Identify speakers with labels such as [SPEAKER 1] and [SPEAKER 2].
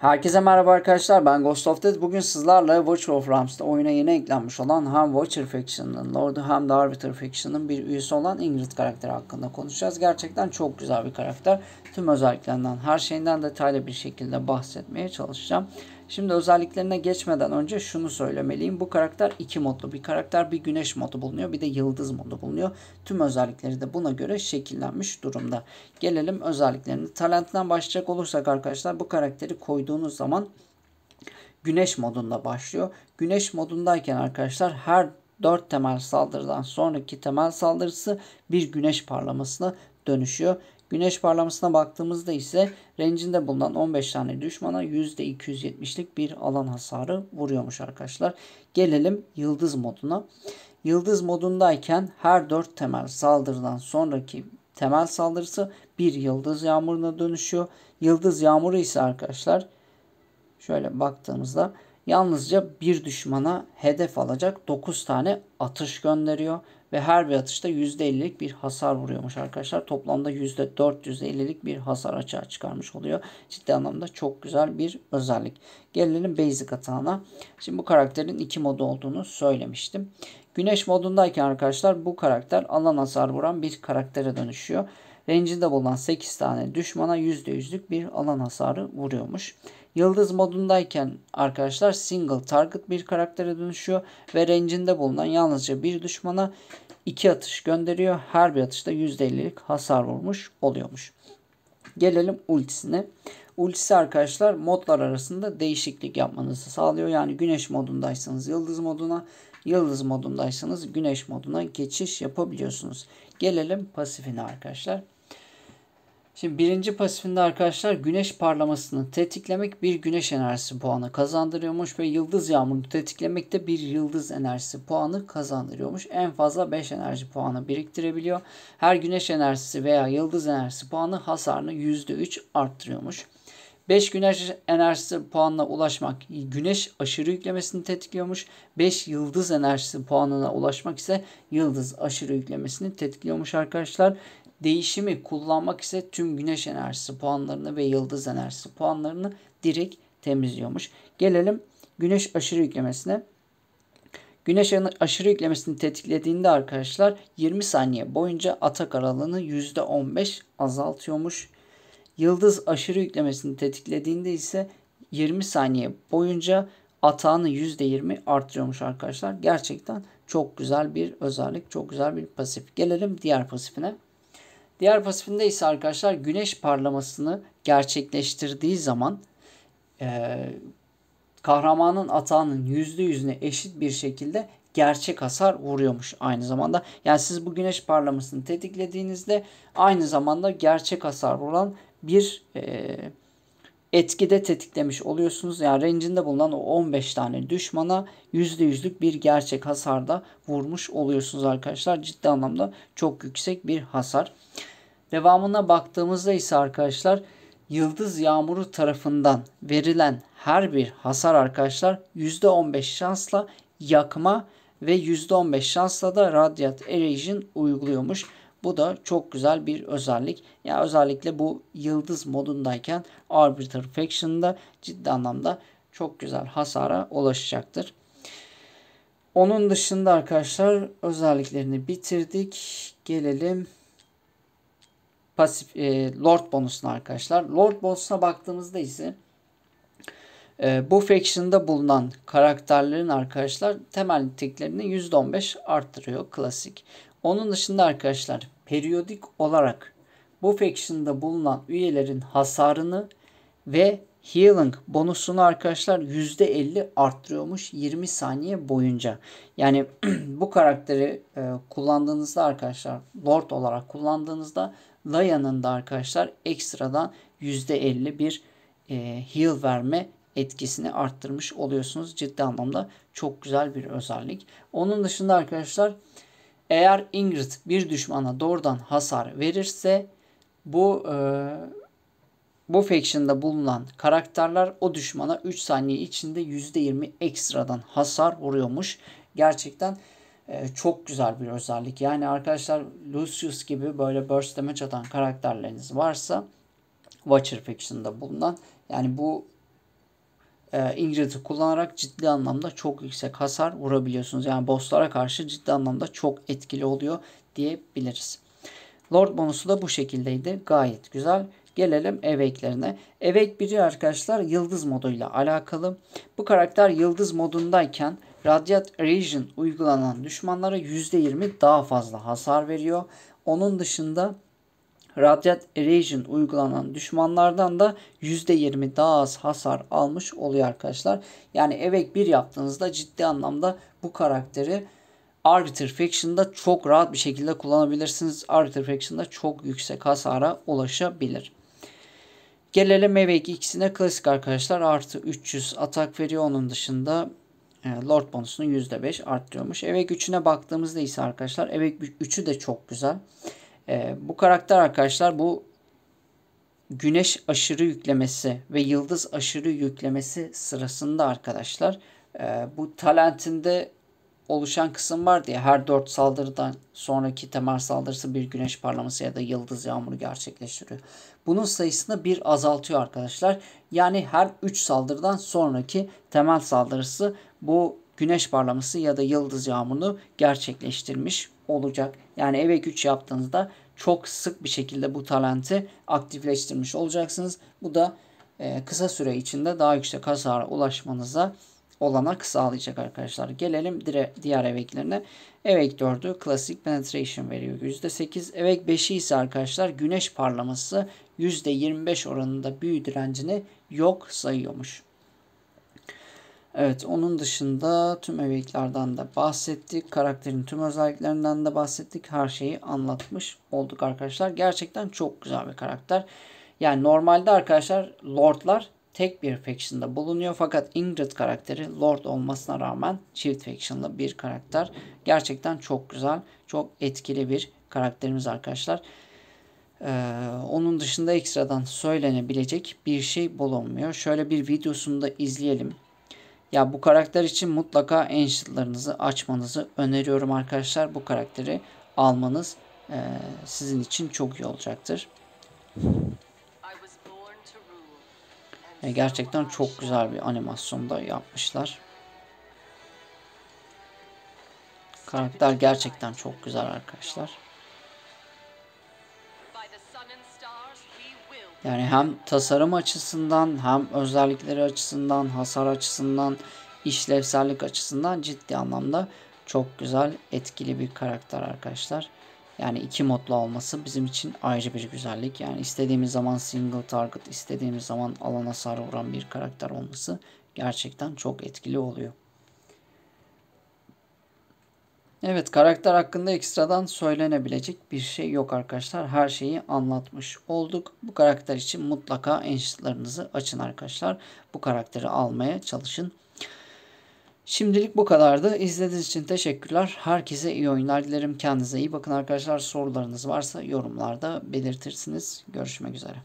[SPEAKER 1] Herkese merhaba arkadaşlar ben Ghost of Dead. Bugün sizlerle Watch of Rams'ta oyuna yeni eklenmiş olan hem Watcher Faction'ın Lord'u hem de Arbiter Faction'ın bir üyesi olan Ingrid karakteri hakkında konuşacağız. Gerçekten çok güzel bir karakter. Tüm özelliklerinden her şeyinden detaylı bir şekilde bahsetmeye çalışacağım. Şimdi özelliklerine geçmeden önce şunu söylemeliyim. Bu karakter iki modlu bir karakter. Bir güneş modu bulunuyor bir de yıldız modu bulunuyor. Tüm özellikleri de buna göre şekillenmiş durumda. Gelelim özelliklerine. Talentten başlayacak olursak arkadaşlar bu karakteri koyduğunuz zaman güneş modunda başlıyor. Güneş modundayken arkadaşlar her 4 temel saldırıdan sonraki temel saldırısı bir güneş parlamasına dönüşüyor. Güneş parlamasına baktığımızda ise rencinde bulunan 15 tane düşmana %270'lik bir alan hasarı vuruyormuş arkadaşlar. Gelelim yıldız moduna. Yıldız modundayken her 4 temel saldırıdan sonraki temel saldırısı bir yıldız yağmuruna dönüşüyor. Yıldız yağmuru ise arkadaşlar şöyle baktığımızda yalnızca bir düşmana hedef alacak 9 tane atış gönderiyor ve her bir atışta %50'lik bir hasar vuruyormuş arkadaşlar. Toplamda %450'lik bir hasar açığa çıkarmış oluyor. Ciddi anlamda çok güzel bir özellik. Gelelim basic atağına. Şimdi bu karakterin iki modu olduğunu söylemiştim. Güneş modundayken arkadaşlar bu karakter alan hasar vuran bir karaktere dönüşüyor. Range'de bulunan 8 tane düşmana %100'lük bir alan hasarı vuruyormuş. Yıldız modundayken arkadaşlar single target bir karaktere dönüşüyor ve range'inde bulunan yalnızca bir düşmana iki atış gönderiyor. Her bir atışta %50'lik hasar vurmuş oluyormuş. Gelelim ultisine. Ultisi arkadaşlar modlar arasında değişiklik yapmanızı sağlıyor. Yani güneş modundaysanız yıldız moduna, yıldız modundaysanız güneş moduna geçiş yapabiliyorsunuz. Gelelim pasifine arkadaşlar. Şimdi birinci pasifinde arkadaşlar güneş parlamasını tetiklemek bir güneş enerjisi puanı kazandırıyormuş ve yıldız yağmurunu tetiklemek de bir yıldız enerjisi puanı kazandırıyormuş. En fazla 5 enerji puanı biriktirebiliyor. Her güneş enerjisi veya yıldız enerjisi puanı hasarını %3 arttırıyormuş. 5 güneş enerjisi puanına ulaşmak güneş aşırı yüklemesini tetikliyormuş. 5 yıldız enerjisi puanına ulaşmak ise yıldız aşırı yüklemesini tetikliyormuş arkadaşlar değişimi kullanmak ise tüm güneş enerjisi puanlarını ve yıldız enerjisi puanlarını direkt temizliyormuş. Gelelim güneş aşırı yüklemesine. Güneş aşırı yüklemesini tetiklediğinde arkadaşlar 20 saniye boyunca atak aralığını %15 azaltıyormuş. Yıldız aşırı yüklemesini tetiklediğinde ise 20 saniye boyunca atağını %20 artırıyormuş arkadaşlar. Gerçekten çok güzel bir özellik, çok güzel bir pasif. Gelelim diğer pasifine. Diğer pasifinde ise arkadaşlar güneş parlamasını gerçekleştirdiği zaman e, kahramanın atağının yüzde yüzüne eşit bir şekilde gerçek hasar vuruyormuş aynı zamanda. Yani siz bu güneş parlamasını tetiklediğinizde aynı zamanda gerçek hasar vuran bir e, etkide tetiklemiş oluyorsunuz. Yani rencinde bulunan o 15 tane düşmana %100'lük bir gerçek hasarda vurmuş oluyorsunuz arkadaşlar. Ciddi anlamda çok yüksek bir hasar. Devamına baktığımızda ise arkadaşlar yıldız yağmuru tarafından verilen her bir hasar arkadaşlar %15 şansla yakma ve %15 şansla da radyat erosion uyguluyormuş. Bu da çok güzel bir özellik. Ya yani özellikle bu yıldız modundayken Arbiter Faction'da ciddi anlamda çok güzel hasara ulaşacaktır. Onun dışında arkadaşlar özelliklerini bitirdik. Gelelim pasif e, Lord bonusuna arkadaşlar. Lord bonusuna baktığımızda ise e, bu faction'da bulunan karakterlerin arkadaşlar temel niteliklerini %15 arttırıyor klasik. Onun dışında arkadaşlar periyodik olarak bu faction'da bulunan üyelerin hasarını ve healing bonusunu arkadaşlar %50 arttırıyormuş 20 saniye boyunca. Yani bu karakteri e, kullandığınızda arkadaşlar lord olarak kullandığınızda Layan'ın da arkadaşlar ekstradan %50 bir e, heal verme etkisini arttırmış oluyorsunuz. Ciddi anlamda çok güzel bir özellik. Onun dışında arkadaşlar eğer Ingrid bir düşmana doğrudan hasar verirse bu e, bu faction'da bulunan karakterler o düşmana 3 saniye içinde %20 ekstradan hasar vuruyormuş. Gerçekten e, çok güzel bir özellik. Yani arkadaşlar Lucius gibi böyle burst damage atan karakterleriniz varsa Watcher Faction'da bulunan yani bu e, kullanarak ciddi anlamda çok yüksek hasar vurabiliyorsunuz. Yani bosslara karşı ciddi anlamda çok etkili oluyor diyebiliriz. Lord bonusu da bu şekildeydi. Gayet güzel. Gelelim eveklerine. Eveyk biri arkadaşlar yıldız moduyla alakalı. Bu karakter yıldız modundayken Radiant Erosion uygulanan düşmanlara %20 daha fazla hasar veriyor. Onun dışında Radiant Erosion uygulanan düşmanlardan da %20 daha az hasar almış oluyor arkadaşlar. Yani evek 1 yaptığınızda ciddi anlamda bu karakteri Arbiter Faction'da çok rahat bir şekilde kullanabilirsiniz. Arbiter Faction'da çok yüksek hasara ulaşabilir. Gelelim evek ikisine klasik arkadaşlar. Artı 300 atak veriyor. Onun dışında e, Lord bonusunu %5 arttırıyormuş. Evek 3'üne baktığımızda ise arkadaşlar Evek 3'ü de çok güzel. E, bu karakter arkadaşlar bu güneş aşırı yüklemesi ve yıldız aşırı yüklemesi sırasında arkadaşlar e, bu talentinde oluşan kısım var diye her dört saldırıdan sonraki temel saldırısı bir güneş parlaması ya da yıldız yağmuru gerçekleştiriyor. Bunun sayısını bir azaltıyor arkadaşlar. Yani her üç saldırıdan sonraki temel saldırısı bu güneş parlaması ya da yıldız yağmurunu gerçekleştirmiş olacak. Yani eve güç yaptığınızda çok sık bir şekilde bu talenti aktifleştirmiş olacaksınız. Bu da e, kısa süre içinde daha yüksek hasara ulaşmanıza olanak sağlayacak arkadaşlar. Gelelim diğer eveklerine. Evek 4'ü klasik penetration veriyor %8. Evek 5'i ise arkadaşlar güneş parlaması %25 oranında büyü direncini yok sayıyormuş. Evet onun dışında tüm özelliklerden de bahsettik. Karakterin tüm özelliklerinden de bahsettik. Her şeyi anlatmış olduk arkadaşlar. Gerçekten çok güzel bir karakter. Yani normalde arkadaşlar Lordlar tek bir faction'da bulunuyor. Fakat Ingrid karakteri Lord olmasına rağmen çift faction'lı bir karakter. Gerçekten çok güzel, çok etkili bir karakterimiz arkadaşlar. Ee, onun dışında ekstradan söylenebilecek bir şey bulunmuyor. Şöyle bir videosunu da izleyelim. Ya bu karakter için mutlaka Ancient'larınızı açmanızı öneriyorum arkadaşlar. Bu karakteri almanız e, sizin için çok iyi olacaktır. E, gerçekten çok güzel bir animasyonda yapmışlar. Karakter gerçekten çok güzel arkadaşlar. Yani hem tasarım açısından hem özellikleri açısından hasar açısından işlevsellik açısından ciddi anlamda çok güzel etkili bir karakter arkadaşlar. Yani iki modlu olması bizim için ayrıca bir güzellik. Yani istediğimiz zaman single target, istediğimiz zaman alana sarı vuran bir karakter olması gerçekten çok etkili oluyor. Evet karakter hakkında ekstradan söylenebilecek bir şey yok arkadaşlar. Her şeyi anlatmış olduk. Bu karakter için mutlaka enstitülerinizi açın arkadaşlar. Bu karakteri almaya çalışın. Şimdilik bu kadardı. İzlediğiniz için teşekkürler. Herkese iyi oyunlar dilerim. Kendinize iyi bakın arkadaşlar. Sorularınız varsa yorumlarda belirtirsiniz. Görüşmek üzere.